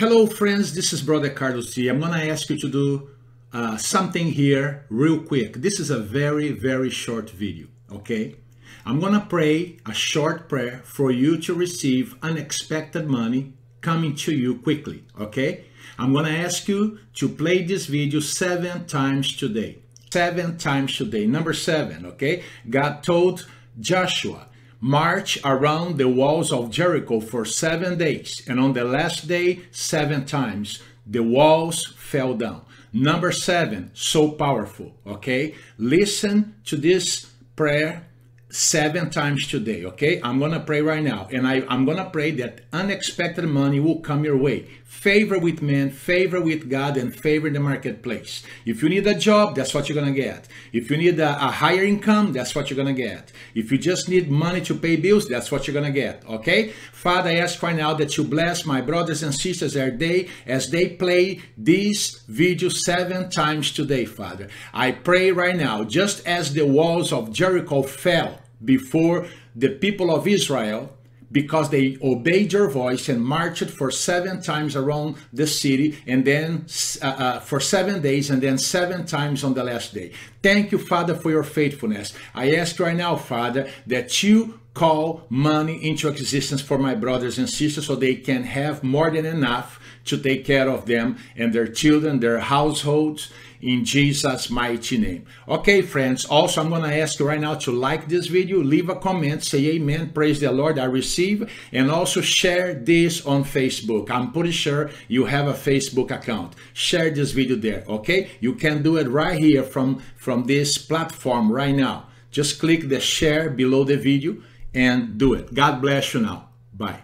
Hello friends, this is Brother Carlos T. I'm gonna ask you to do uh, something here real quick. This is a very, very short video, okay? I'm gonna pray a short prayer for you to receive unexpected money coming to you quickly, okay? I'm gonna ask you to play this video seven times today. Seven times today, number seven, okay? God told Joshua, March around the walls of Jericho for seven days, and on the last day, seven times, the walls fell down. Number seven, so powerful, okay? Listen to this prayer seven times today, okay? I'm gonna pray right now. And I, I'm gonna pray that unexpected money will come your way. Favor with men, favor with God, and favor in the marketplace. If you need a job, that's what you're gonna get. If you need a, a higher income, that's what you're gonna get. If you just need money to pay bills, that's what you're gonna get, okay? Father, I ask right now that you bless my brothers and sisters as they, as they play this video seven times today, Father. I pray right now, just as the walls of Jericho fell before the people of Israel because they obeyed your voice and marched for seven times around the city and then uh, uh, for seven days and then seven times on the last day. Thank you, Father, for your faithfulness. I ask right now, Father, that you call money into existence for my brothers and sisters so they can have more than enough to take care of them and their children, their households, in Jesus' mighty name. Okay, friends, also I'm going to ask you right now to like this video, leave a comment, say amen, praise the Lord, I receive, and also share this on Facebook. I'm pretty sure you have a Facebook account. Share this video there, okay? You can do it right here from, from this platform right now. Just click the share below the video and do it. God bless you now. Bye.